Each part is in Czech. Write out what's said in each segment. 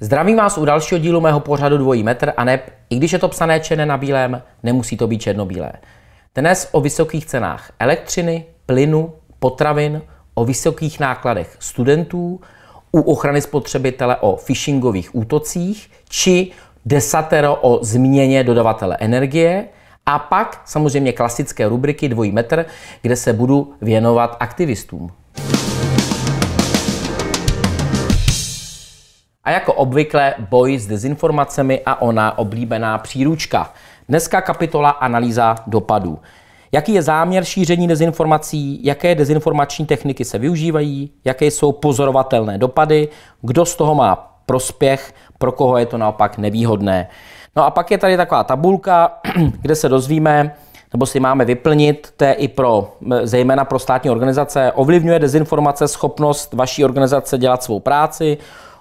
Zdravím vás u dalšího dílu mého pořadu Dvojí metr a ne, i když je to psané černé na bílém, nemusí to být černobílé. Dnes o vysokých cenách elektřiny, plynu, potravin, o vysokých nákladech studentů, u ochrany spotřebitele o phishingových útocích či desatero o změně dodavatele energie a pak samozřejmě klasické rubriky dvojí metr, kde se budu věnovat aktivistům. A jako obvykle boj s dezinformacemi a ona oblíbená příručka. Dneska kapitola analýza dopadů. Jaký je záměr šíření dezinformací, jaké dezinformační techniky se využívají, jaké jsou pozorovatelné dopady, kdo z toho má prospěch, pro koho je to naopak nevýhodné. No a pak je tady taková tabulka, kde se dozvíme, nebo si máme vyplnit, to je i pro, zejména pro státní organizace, ovlivňuje dezinformace schopnost vaší organizace dělat svou práci,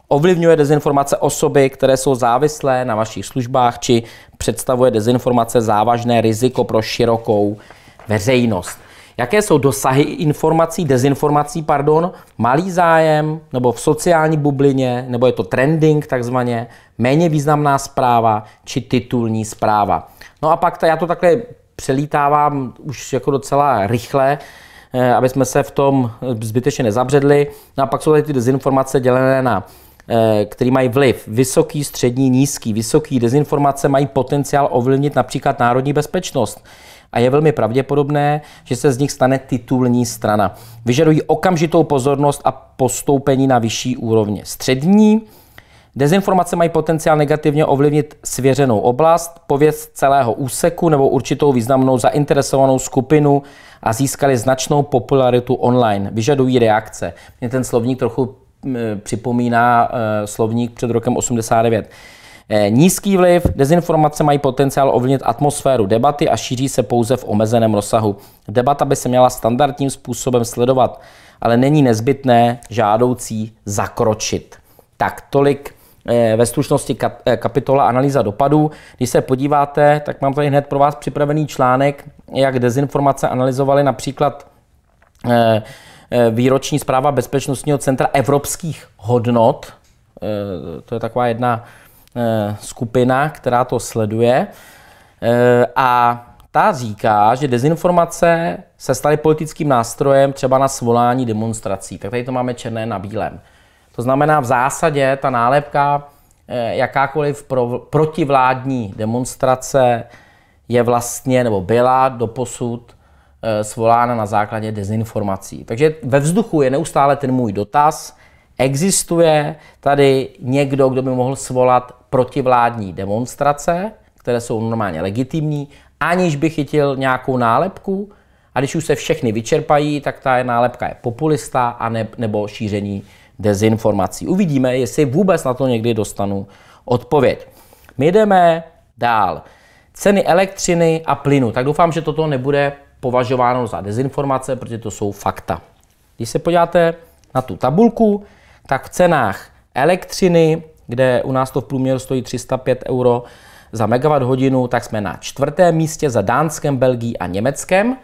ovlivňuje dezinformace osoby, které jsou závislé na vašich službách, či představuje dezinformace závažné riziko pro širokou veřejnost. Jaké jsou dosahy informací, dezinformací, pardon, malý zájem, nebo v sociální bublině, nebo je to trending takzvaně, méně významná zpráva či titulní zpráva. No a pak ta, já to takhle přelítávám už jako docela rychle, eh, aby jsme se v tom eh, zbytečně nezabředli. No a pak jsou tady ty dezinformace dělené na eh, který mají vliv vysoký, střední, nízký. Vysoký dezinformace mají potenciál ovlivnit například národní bezpečnost a je velmi pravděpodobné, že se z nich stane titulní strana. Vyžadují okamžitou pozornost a postoupení na vyšší úrovně. Střední Dezinformace mají potenciál negativně ovlivnit svěřenou oblast, pověst celého úseku nebo určitou významnou zainteresovanou skupinu a získali značnou popularitu online. Vyžadují reakce. Mě ten slovník trochu připomíná e, slovník před rokem 89. Eh, nízký vliv, dezinformace mají potenciál ovlivnit atmosféru debaty a šíří se pouze v omezeném rozsahu. Debata by se měla standardním způsobem sledovat, ale není nezbytné žádoucí zakročit. Tak tolik eh, ve slušnosti eh, kapitola analýza dopadů. Když se podíváte, tak mám tady hned pro vás připravený článek, jak dezinformace analyzovaly například výroční zpráva Bezpečnostního centra evropských hodnot. To je taková jedna Eh, skupina, která to sleduje. Eh, a ta říká, že dezinformace se staly politickým nástrojem třeba na svolání demonstrací. Tak tady to máme černé na bílém. To znamená, v zásadě ta nálepka eh, jakákoliv pro, protivládní demonstrace je vlastně, nebo byla do posud svolána na základě dezinformací. Takže ve vzduchu je neustále ten můj dotaz, Existuje tady někdo, kdo by mohl svolat protivládní demonstrace, které jsou normálně legitimní, aniž by chytil nějakou nálepku. A když už se všechny vyčerpají, tak ta nálepka je populista a ne, nebo šíření dezinformací. Uvidíme, jestli vůbec na to někdy dostanu odpověď. My jdeme dál. Ceny elektřiny a plynu. Tak doufám, že toto nebude považováno za dezinformace, protože to jsou fakta. Když se podíváte na tu tabulku, tak v cenách elektřiny, kde u nás to v průměru stojí 305 euro za megawatt hodinu, tak jsme na čtvrtém místě za Dánskem, Belgií a Německem.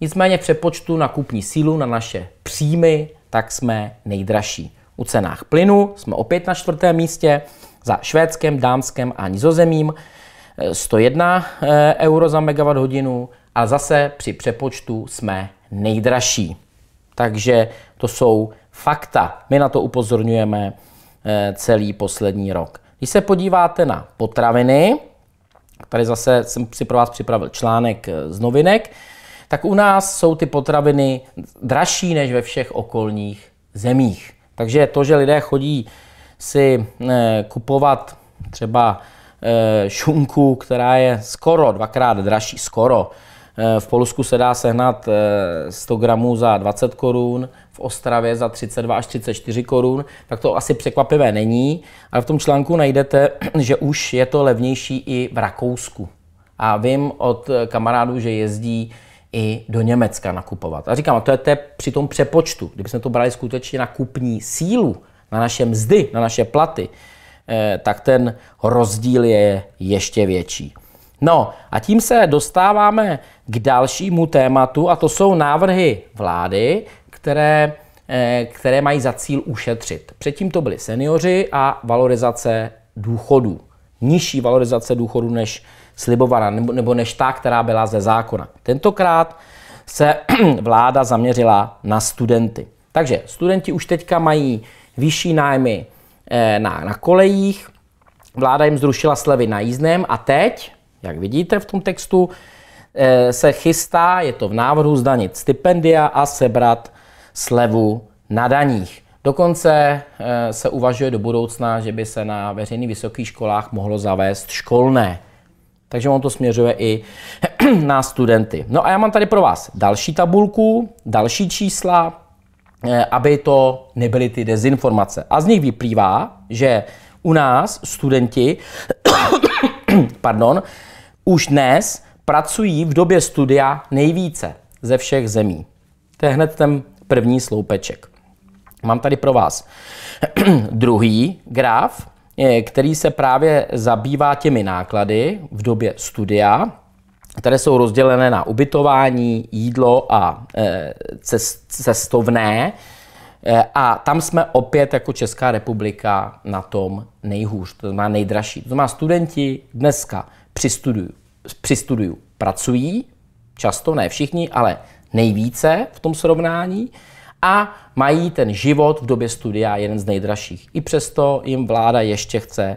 Nicméně v přepočtu na kupní sílu, na naše příjmy, tak jsme nejdražší. U cenách plynu jsme opět na čtvrtém místě za Švédskem, Dánskem a Nizozemím 101 eh, eh, euro za megawatt hodinu, a zase při přepočtu jsme nejdražší. Takže to jsou fakta. My na to upozorňujeme eh, celý poslední rok. Když se podíváte na potraviny, tady zase jsem si pro vás připravil článek eh, z novinek, tak u nás jsou ty potraviny dražší než ve všech okolních zemích. Takže to, že lidé chodí si eh, kupovat třeba šunku, která je skoro dvakrát dražší, skoro, Eh, v Polsku se dá sehnat 100 eh, gramů za 20 korun, v Ostravě za 32 až 34 korun, tak to asi překvapivé není, ale v tom článku najdete, že už je to levnější i v Rakousku. A vím od eh, kamarádů, že jezdí i do Německa nakupovat. A říkám, a to je té při tom přepočtu, kdybychom to brali skutečně na kupní sílu, na naše mzdy, na naše platy, tak ten rozdíl je ještě větší. No a tím se dostáváme k dalšímu tématu a to jsou návrhy vlády, které, eh, které mají za cíl ušetřit. Předtím to byli seniori a valorizace důchodů. Nižší valorizace důchodů než slibovaná, nebo, nebo než ta, která byla ze zákona. Tentokrát se vláda zaměřila na studenty. Takže studenti už teďka mají vyšší nájmy eh, na, na kolejích, vláda jim zrušila slevy na jízdném a teď jak vidíte v tom textu, eh, se chystá, je to v návrhu zdanit stipendia a sebrat slevu na daních. Dokonce eh, se uvažuje do budoucna, že by se na veřejných vysokých školách mohlo zavést školné. Takže on to směřuje i na studenty. No a já mám tady pro vás další tabulku, další čísla, eh, aby to nebyly ty dezinformace. A z nich vyplývá, že u nás studenti pardon, už dnes pracují v době studia nejvíce ze všech zemí. To je hned ten první sloupeček. Mám tady pro vás druhý graf, eh, který se právě zabývá těmi náklady v době studia, které jsou rozdělené na ubytování, jídlo a eh, cestovné. Eh, a tam jsme opět jako Česká republika na tom nejhůř, to znamená nejdražší. To znamená studenti dneska při studiu, při studiu pracují, často ne všichni, ale nejvíce v tom srovnání a mají ten život v době studia jeden z nejdražších. I přesto jim vláda ještě chce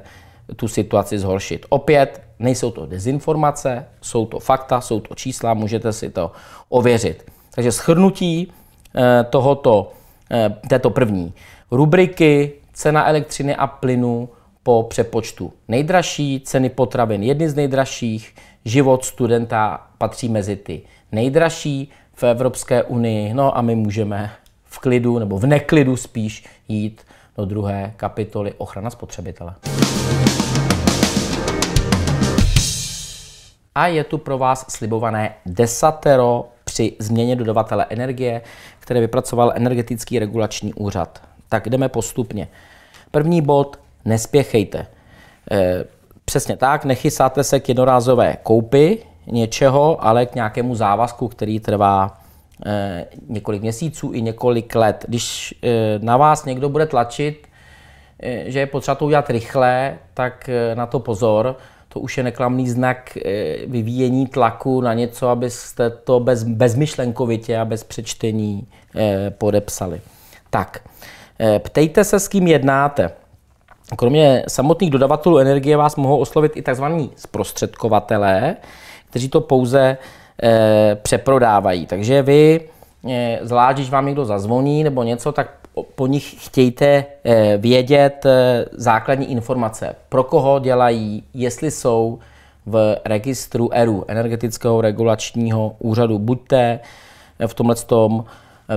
tu situaci zhoršit. Opět nejsou to dezinformace, jsou to fakta, jsou to čísla, můžete si to ověřit. Takže schrnutí eh, tohoto, eh, této první rubriky cena elektřiny a plynu po přepočtu nejdražší, ceny potravin jedny z nejdražších, život studenta patří mezi ty nejdražší v Evropské unii, no a my můžeme v klidu nebo v neklidu spíš jít do druhé kapitoly ochrana spotřebitele. A je tu pro vás slibované desatero při změně dodavatele energie, které vypracoval Energetický regulační úřad. Tak jdeme postupně. První bod nespěchejte. Eh, přesně tak, nechysáte se k jednorázové koupy něčeho, ale k nějakému závazku, který trvá eh, několik měsíců i několik let. Když eh, na vás někdo bude tlačit, že je potřeba to udělat rychle, tak na to pozor. To už je neklamný znak vyvíjení tlaku na něco, abyste to bez, bezmyšlenkovitě a bez přečtení podepsali. Tak, ptejte se, s kým jednáte. Kromě samotných dodavatelů energie vás mohou oslovit i tzv. zprostředkovatelé, kteří to pouze e, přeprodávají. Takže vy, e, zvlášť když vám někdo zazvoní nebo něco, tak po nich chtějte e, vědět e, základní informace. Pro koho dělají, jestli jsou v registru ERU, Energetického regulačního úřadu. Buďte v tomhle tom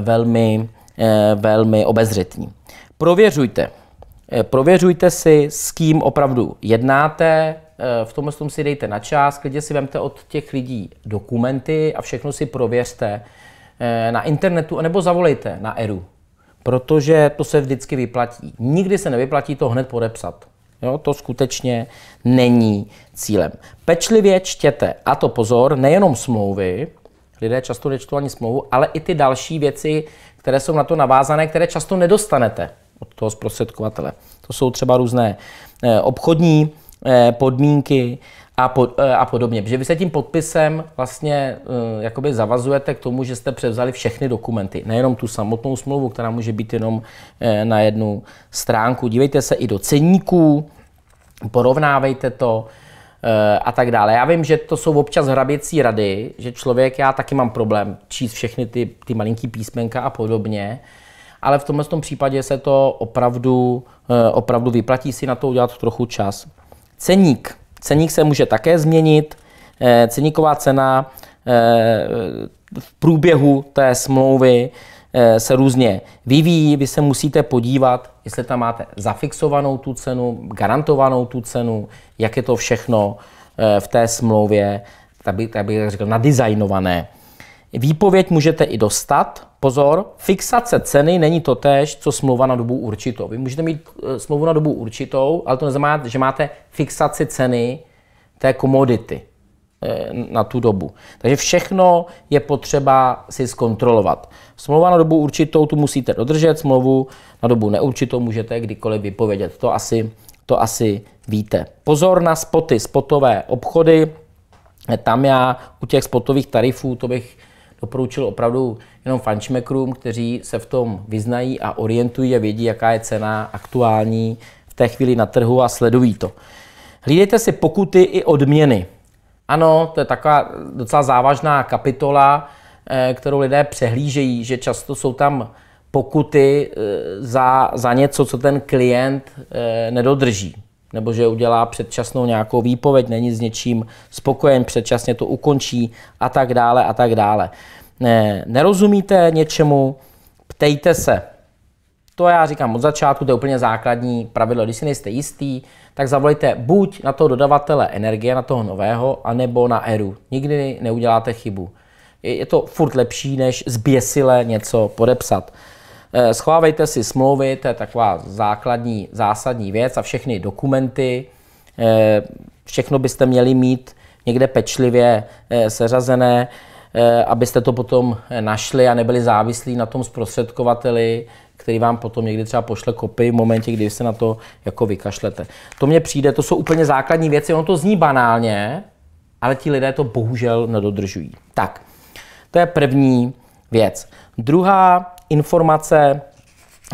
velmi, e, velmi obezřetní. Prověřujte Eh, prověřujte si, s kým opravdu jednáte, eh, v tomhle tom si dejte na čas, klidně si vemte od těch lidí dokumenty a všechno si prověřte eh, na internetu, nebo zavolejte na ERU, protože to se vždycky vyplatí. Nikdy se nevyplatí to hned podepsat. Jo, to skutečně není cílem. Pečlivě čtěte, a to pozor, nejenom smlouvy, lidé často nečtou ani smlouvu, ale i ty další věci, které jsou na to navázané, které často nedostanete od toho zprostředkovatele. To jsou třeba různé eh, obchodní eh, podmínky a, po, eh, a podobně. Protože vy se tím podpisem vlastně jakoby zavazujete k tomu, že jste převzali všechny dokumenty, nejenom tu samotnou smlouvu, která může být jenom na jednu stránku. Dívejte se i do ceníků, porovnávejte to a tak dále. Já vím, že to jsou občas hraběcí rady, že člověk, já taky mám problém číst všechny ty, ty malinký písmenka a podobně, ale v tomhle tom případě se to opravdu, eh, opravdu vyplatí si na to udělat trochu čas. Ceník. Ceník se může také změnit. Eh, ceníková cena eh, v průběhu té smlouvy se různě vyvíjí. Vy se musíte podívat, jestli tam máte zafixovanou tu cenu, garantovanou tu cenu, jak je to všechno v té smlouvě, tak bych, tak bych řekl, nadizajnované. Výpověď můžete i dostat, Pozor, fixace ceny není to tež, co smlouva na dobu určitou. Vy můžete mít eh, smlouvu na dobu určitou, ale to neznamená, že máte fixaci ceny té komodity eh, na tu dobu. Takže všechno je potřeba si zkontrolovat. Smlouva na dobu určitou tu musíte dodržet, smlouvu na dobu neurčitou můžete kdykoliv vypovědět. To asi, to asi víte. Pozor na spoty, spotové obchody. Tam já u těch spotových tarifů, to bych doporučil opravdu jenom fančmekrům, kteří se v tom vyznají a orientují a vědí, jaká je cena aktuální v té chvíli na trhu a sledují to. Hlídejte si pokuty i odměny. Ano, to je taková docela závažná kapitola, eh, kterou lidé přehlížejí, že často jsou tam pokuty eh, za, za něco, co ten klient eh, nedodrží nebo že udělá předčasnou nějakou výpověď, není s něčím spokojen, předčasně to ukončí a tak dále a tak dále. Ne, nerozumíte něčemu, ptejte se. To já říkám od začátku, to je úplně základní pravidlo. Když si nejste jistý, tak zavolejte buď na toho dodavatele energie, na toho nového, anebo na ERU. Nikdy neuděláte chybu. Je to furt lepší, než zběsile něco podepsat. Eh, schovávejte si smlouvy, to je taková základní, zásadní věc a všechny dokumenty, eh, všechno byste měli mít někde pečlivě eh, seřazené, abyste to potom našli a nebyli závislí na tom zprostředkovateli, který vám potom někdy třeba pošle kopii v momentě, kdy se na to jako vykašlete. To mně přijde, to jsou úplně základní věci, ono to zní banálně, ale ti lidé to bohužel nedodržují. Tak, to je první věc. Druhá informace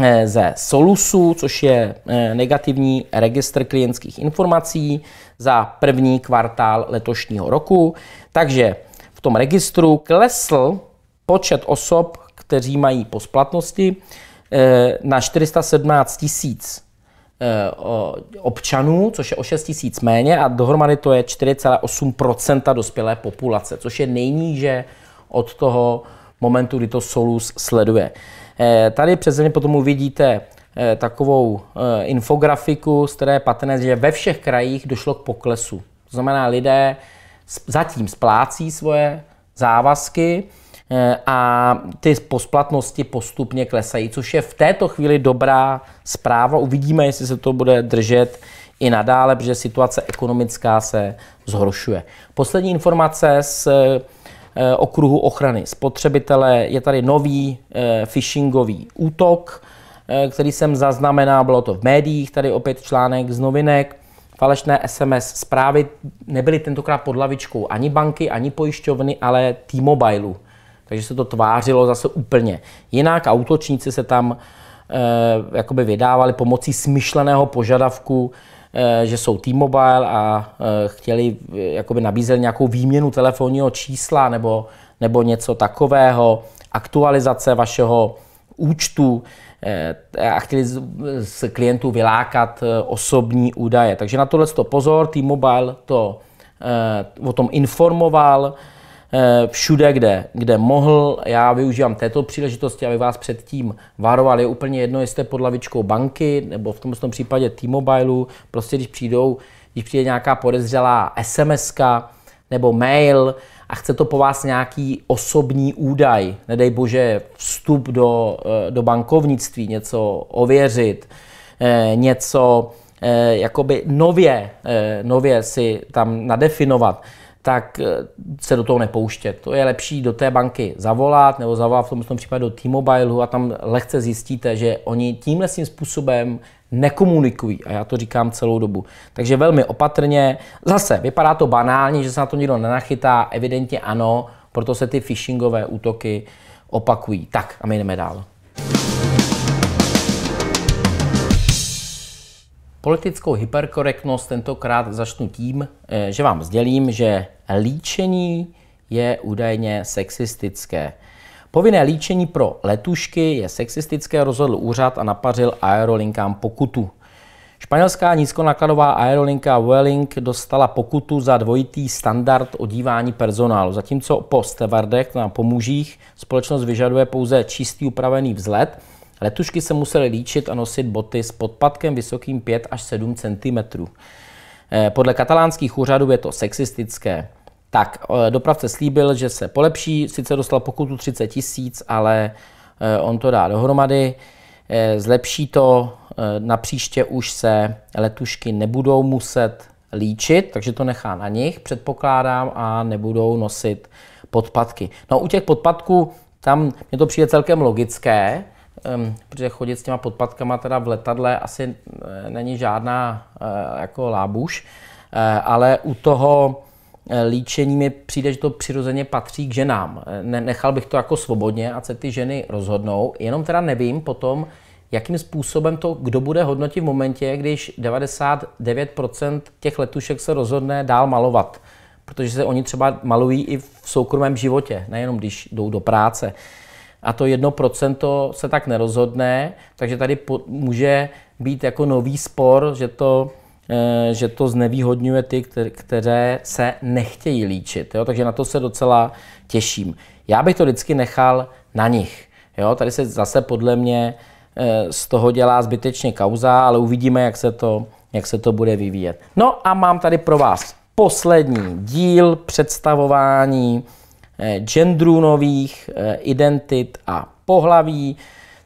eh, ze Solusu, což je eh, negativní registr klientských informací za první kvartál letošního roku. Takže v tom registru klesl počet osob, kteří mají po splatnosti, eh, na 417 tisíc občanů, což je o 6 tisíc méně a dohromady to je 4,8 dospělé populace, což je nejníže od toho momentu, kdy to Solus sleduje. Eh, tady přesně potom uvidíte eh, takovou eh, infografiku, z které je patrné, že ve všech krajích došlo k poklesu. To znamená, lidé zatím splácí svoje závazky a ty posplatnosti postupně klesají, což je v této chvíli dobrá zpráva. Uvidíme, jestli se to bude držet i nadále, protože situace ekonomická se zhoršuje. Poslední informace z Eh, okruhu ochrany spotřebitele. Je tady nový eh, phishingový útok, eh, který jsem zaznamenal, bylo to v médiích, tady opět článek z novinek. Falešné SMS zprávy nebyly tentokrát pod lavičkou ani banky, ani pojišťovny, ale T-Mobile. Takže se to tvářilo zase úplně jinak a útočníci se tam e, jakoby vydávali pomocí smyšleného požadavku Eh, že jsou T-Mobile a eh, chtěli, eh, jakoby nabízeli nějakou výměnu telefonního čísla nebo, nebo něco takového, aktualizace vašeho účtu a chtěli z klientů vylákat osobní údaje. Takže na tohle to pozor, T-Mobile to o tom informoval, Eh, všude, kde, kde mohl. Já využívám této příležitosti, aby vás předtím varoval. Je úplně jedno, jestli jste pod lavičkou banky nebo v tomto tom případě T-Mobileu. Prostě když přijdou, když přijde nějaká podezřelá sms nebo mail a chce to po vás nějaký osobní údaj, nedej bože vstup do, eh, do bankovnictví, něco ověřit, eh, něco jakoby nově, nově si tam nadefinovat, tak eh, se do toho nepouštět. To je lepší do té banky zavolat nebo zavolat v tom, v tom případě do T-Mobileu a tam lehce zjistíte, že oni tímhle tím způsobem nekomunikují a já to říkám celou dobu. Takže velmi opatrně. Zase, vypadá to banálně, že se na to nikdo nenachytá, evidentně ano, proto se ty phishingové útoky opakují. Tak a my jdeme dál. Politickou hyperkorektnost tentokrát začnu tím, eh, že vám sdělím, že líčení je údajně sexistické. Povinné líčení pro letušky je sexistické, rozhodl úřad a napařil aerolinkám pokutu. Španělská nízkonakladová aerolinka Welling dostala pokutu za dvojitý standard odívání personálu. Zatímco po stevardech na pomůžích společnost vyžaduje pouze čistý upravený vzlet, Letušky se musely líčit a nosit boty s podpatkem vysokým 5 až 7 cm. Eh, podle katalánských úřadů je to sexistické. Tak, eh, dopravce slíbil, že se polepší, sice dostal pokutu 30 tisíc, ale eh, on to dá dohromady. Zlepší to, na příště už se letušky nebudou muset líčit, takže to nechá na nich, předpokládám, a nebudou nosit podpatky. No u těch podpatků tam mě to přijde celkem logické, um, protože chodit s těma podpadkama teda v letadle asi eh, není žádná uh, jako lábuš, uh, ale u toho líčení mi přijde, že to přirozeně patří k ženám. Ne, nechal bych to jako svobodně, a se ty ženy rozhodnou, jenom teda nevím potom, jakým způsobem to kdo bude hodnotit v momentě, když 99% těch letušek se rozhodne dál malovat. Protože se oni třeba malují i v soukromém životě, nejenom když jdou do práce. Uh, a to jedno procento se tak nerozhodne, takže tady po, může být jako nový spor, že to, e, že to znevýhodňuje ty, kter, které se nechtějí líčit. Jo? Takže na to se docela těším. Já bych to vždycky nechal na nich. Jo? Tady se zase podle mě e, z toho dělá zbytečně kauza, ale uvidíme, jak se to, jak se to bude vyvíjet. No a mám tady pro vás poslední díl představování Eh, genderů nových eh, identit a pohlaví.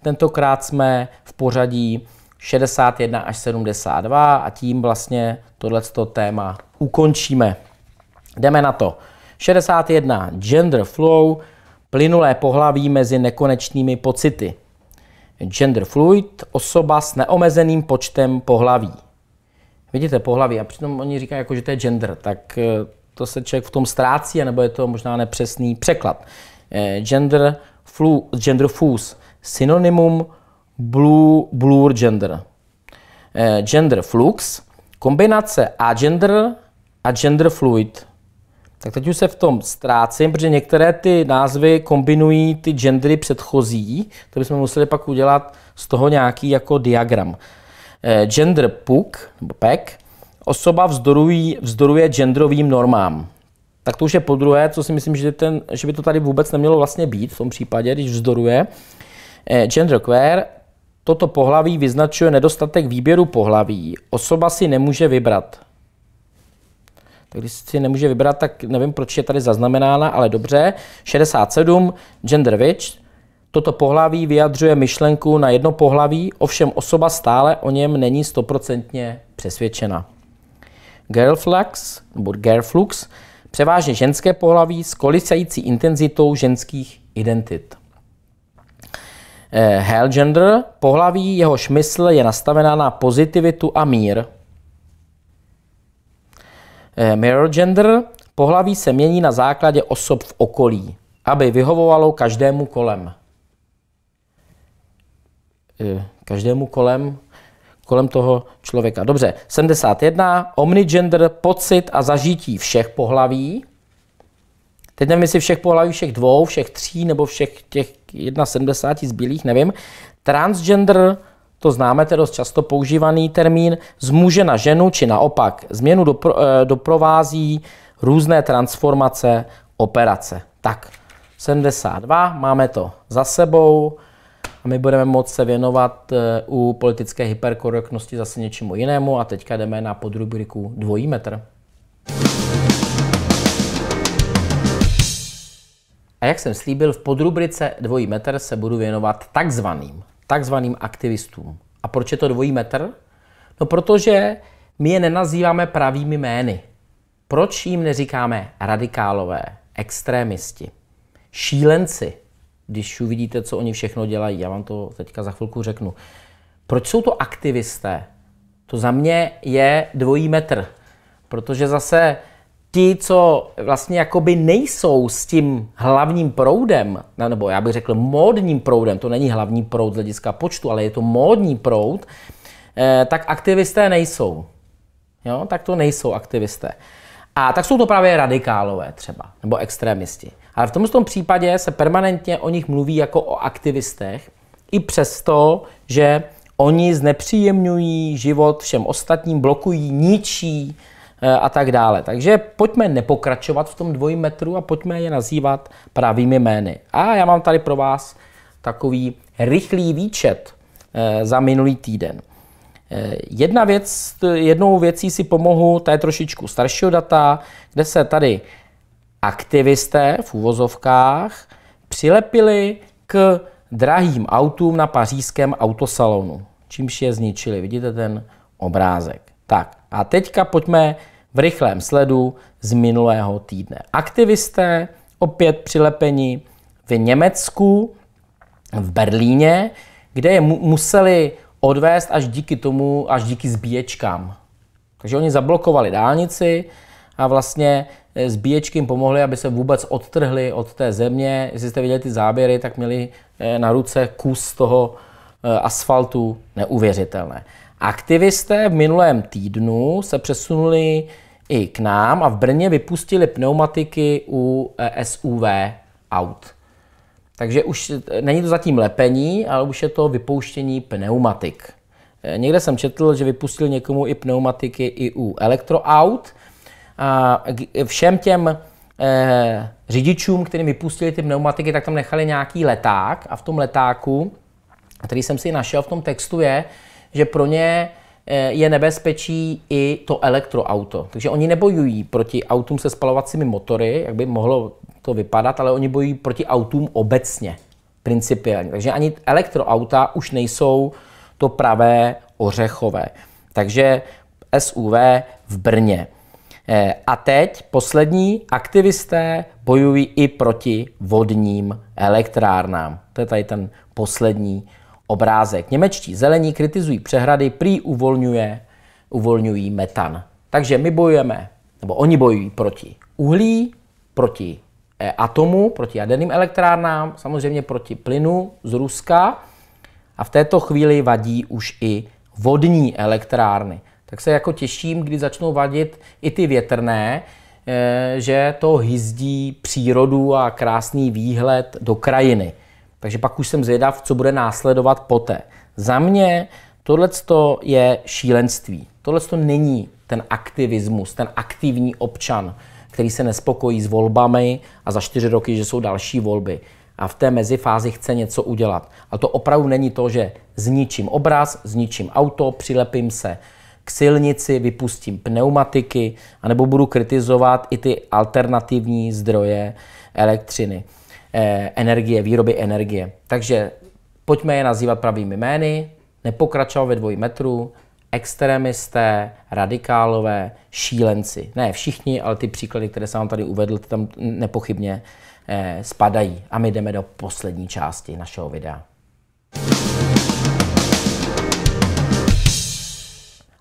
Tentokrát jsme v pořadí 61 až 72 a tím vlastně tohleto téma ukončíme. Jdeme na to. 61. Gender flow, plynulé pohlaví mezi nekonečnými pocity. Gender fluid, osoba s neomezeným počtem pohlaví. Vidíte pohlaví a přitom oni říkají, jako, že to je gender, tak eh, to se člověk v tom ztrácí, nebo je to možná nepřesný překlad. Eh, gender, flu, gender fuse, synonymum blue, blur gender. Eh, gender flux, kombinace a gender a gender fluid. Tak teď už se v tom ztrácím, protože některé ty názvy kombinují ty gendery předchozí, to bychom museli pak udělat z toho nějaký jako diagram. Eh, gender puk, nebo pek, osoba vzdorují, vzdoruje genderovým normám. Tak to už je po druhé, co si myslím, že, ten, že by to tady vůbec nemělo vlastně být v tom případě, když vzdoruje. Eh, gender queer, toto pohlaví vyznačuje nedostatek výběru pohlaví. Osoba si nemůže vybrat. Tak když si nemůže vybrat, tak nevím, proč je tady zaznamenána, ale dobře. 67, gender witch. Toto pohlaví vyjadřuje myšlenku na jedno pohlaví, ovšem osoba stále o něm není stoprocentně přesvědčena. Girlflux, nebo Girlflux, převážně ženské pohlaví s kolisající intenzitou ženských identit. Hellgender, eh, pohlaví jehož mysl je nastavená na pozitivitu a mír. Eh, Mirrorgender, pohlaví se mění na základě osob v okolí, aby vyhovovalo každému kolem. Eh, každému kolem kolem toho člověka. Dobře, 71, omnigender, pocit a zažití všech pohlaví. Teď nevím, jestli všech pohlaví, všech dvou, všech tří, nebo všech těch 71 zbylých, nevím. Transgender, to známe, to je dost často používaný termín, z muže na ženu, či naopak. Změnu dopro, eh, doprovází různé transformace, operace. Tak, 72, máme to za sebou a my budeme moct se věnovat eh, u politické hyperkorektnosti zase něčemu jinému a teďka jdeme na podrubriku dvojí metr. A jak jsem slíbil, v podrubrice dvojí metr se budu věnovat takzvaným, takzvaným aktivistům. A proč je to dvojí metr? No protože my je nenazýváme pravými jmény. Proč jim neříkáme radikálové, extrémisti, šílenci, když uvidíte, co oni všechno dělají. Já vám to teďka za chvilku řeknu. Proč jsou to aktivisté? To za mě je dvojí metr, protože zase ti, co vlastně jakoby nejsou s tím hlavním proudem, nebo já bych řekl módním proudem, to není hlavní proud z hlediska počtu, ale je to módní proud, eh, tak aktivisté nejsou. Jo, tak to nejsou aktivisté. A tak jsou to právě radikálové třeba, nebo extremisti. Ale v tomto tom případě se permanentně o nich mluví jako o aktivistech, i přesto, že oni znepříjemňují život všem ostatním, blokují, ničí eh, a tak dále. Takže pojďme nepokračovat v tom dvojím metru a pojďme je nazývat pravými jmény. A já mám tady pro vás takový rychlý výčet eh, za minulý týden. Eh, jedna věc, jednou věcí si pomohu, ta je trošičku staršího data, kde se tady aktivisté v úvozovkách přilepili k drahým autům na pařížském autosalonu, čímž je zničili. Vidíte ten obrázek. Tak a teďka pojďme v rychlém sledu z minulého týdne. Aktivisté opět přilepení v Německu, v Berlíně, kde je mu museli odvést až díky tomu, až díky zbíječkám. Takže oni zablokovali dálnici a vlastně eh, zbíječky jim pomohly, aby se vůbec odtrhli od té země. Jestli jste viděli ty záběry, tak měli eh, na ruce kus toho eh, asfaltu neuvěřitelné. Aktivisté v minulém týdnu se přesunuli i k nám a v Brně vypustili pneumatiky u SUV aut. Takže už eh, není to zatím lepení, ale už je to vypouštění pneumatik. Eh, někde jsem četl, že vypustil někomu i pneumatiky i u elektroaut. A všem těm eh, řidičům, kterým vypustili ty pneumatiky, tak tam nechali nějaký leták a v tom letáku, který jsem si našel v tom textu, je, že pro ně eh, je nebezpečí i to elektroauto. Takže oni nebojují proti autům se spalovacími motory, jak by mohlo to vypadat, ale oni bojují proti autům obecně, principiálně. Takže ani elektroauta už nejsou to pravé ořechové. Takže SUV v Brně. Eh, a teď poslední, aktivisté bojují i proti vodním elektrárnám. To je tady ten poslední obrázek. Němečtí zelení kritizují přehrady, prý uvolňuje, uvolňují metan. Takže my bojujeme, nebo oni bojují proti uhlí, proti Eh, atomu, proti jaderným elektrárnám, samozřejmě proti plynu z Ruska a v této chvíli vadí už i vodní elektrárny. Tak se jako těším, kdy začnou vadit i ty větrné, eh, že to hyzdí přírodu a krásný výhled do krajiny. Takže pak už jsem zvědav, co bude následovat poté. Za mě tohle je šílenství. Tohle není ten aktivismus, ten aktivní občan který se nespokojí s volbami a za čtyři roky, že jsou další volby. A v té mezifázi chce něco udělat. A to opravdu není to, že zničím obraz, zničím auto, přilepím se k silnici, vypustím pneumatiky, anebo budu kritizovat i ty alternativní zdroje elektřiny, eh, energie, výroby energie. Takže pojďme je nazývat pravými jmény, nepokračovat ve dvojí metru, extremisté, radikálové, šílenci. Ne všichni, ale ty příklady, které jsem vám tady uvedl, ty tam nepochybně eh, spadají. A my jdeme do poslední části našeho videa.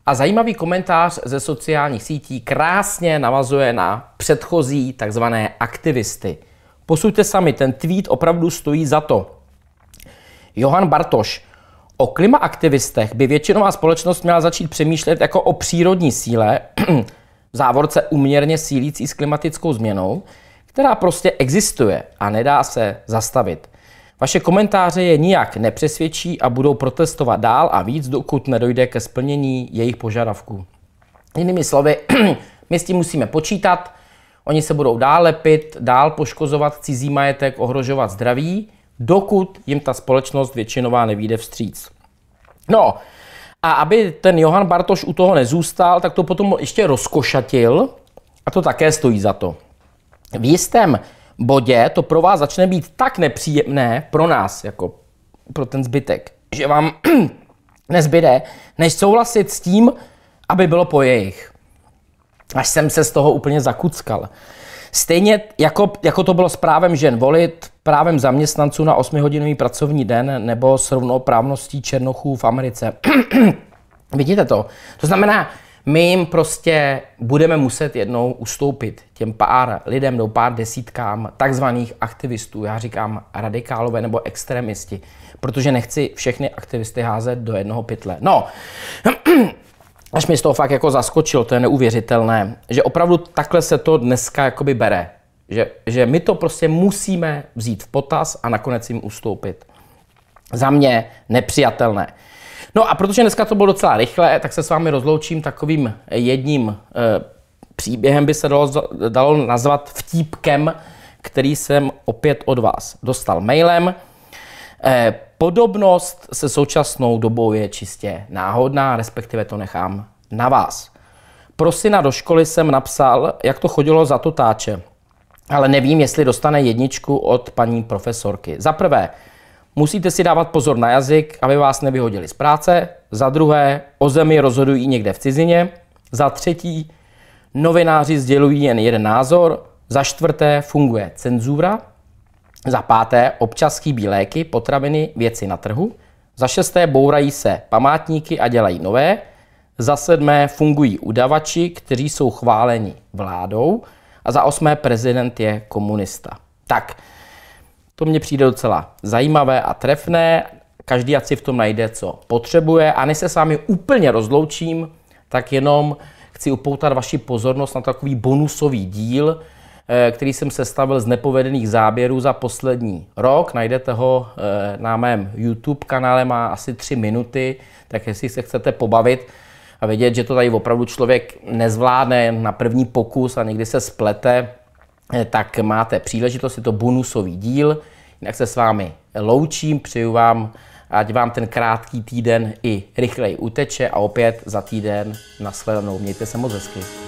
A zajímavý komentář ze sociálních sítí krásně navazuje na předchozí takzvané aktivisty. Posuďte sami, ten tweet opravdu stojí za to. Johan Bartoš, O klimaaktivistech by většinová společnost měla začít přemýšlet jako o přírodní síle, v závorce uměrně sílící s klimatickou změnou, která prostě existuje a nedá se zastavit. Vaše komentáře je nijak nepřesvědčí a budou protestovat dál a víc, dokud nedojde ke splnění jejich požadavků. Jinými slovy, my s tím musíme počítat, oni se budou dál lepit, dál poškozovat cizí majetek, ohrožovat zdraví dokud jim ta společnost většinová nevíde vstříc. No a aby ten Johan Bartoš u toho nezůstal, tak to potom ještě rozkošatil a to také stojí za to. V jistém bodě to pro vás začne být tak nepříjemné, pro nás, jako pro ten zbytek, že vám nezbyde, než souhlasit s tím, aby bylo po jejich. Až jsem se z toho úplně zakuckal. Stejně jako, jako to bylo s právem žen volit, právem zaměstnanců na 8-hodinový pracovní den nebo s rovnoprávností černochů v Americe. Vidíte to? To znamená, my jim prostě budeme muset jednou ustoupit těm pár lidem, do pár desítkám takzvaných aktivistů, já říkám radikálové nebo extremisti, protože nechci všechny aktivisty házet do jednoho pytle. No, až mě z toho fakt jako zaskočil, to je neuvěřitelné, že opravdu takhle se to dneska jakoby bere. Že, že my to prostě musíme vzít v potaz a nakonec jim ustoupit. Za mě nepřijatelné. No a protože dneska to bylo docela rychle, tak se s vámi rozloučím takovým jedním e, příběhem, by se dalo, dalo nazvat vtípkem, který jsem opět od vás dostal mailem. E, podobnost se současnou dobou je čistě náhodná, respektive to nechám na vás. Pro syna do školy jsem napsal, jak to chodilo za to táče, ale nevím, jestli dostane jedničku od paní profesorky. Za prvé, musíte si dávat pozor na jazyk, aby vás nevyhodili z práce. Za druhé, o zemi rozhodují někde v cizině. Za třetí, novináři sdělují jen jeden názor. Za čtvrté, funguje cenzura. Za páté, občas chybí léky, potraviny, věci na trhu. Za šesté, bourají se památníky a dělají nové. Za sedmé, fungují udavači, kteří jsou chváleni vládou. A za osmé, prezident je komunista. Tak, to mně přijde docela zajímavé a trefné. Každý ať si v tom najde, co potřebuje. A než se s vámi úplně rozloučím, tak jenom chci upoutat vaši pozornost na takový bonusový díl, Eh, který jsem sestavil z nepovedených záběrů za poslední rok. Najdete ho eh, na mém YouTube kanále, má asi tři minuty, tak jestli se chcete pobavit a vědět, že to tady opravdu člověk nezvládne na první pokus a někdy se splete, eh, tak máte příležitost, je to bonusový díl. Jinak se s vámi loučím, přeju vám, ať vám ten krátký týden i rychleji uteče a opět za týden nashledanou. Mějte se moc hezky.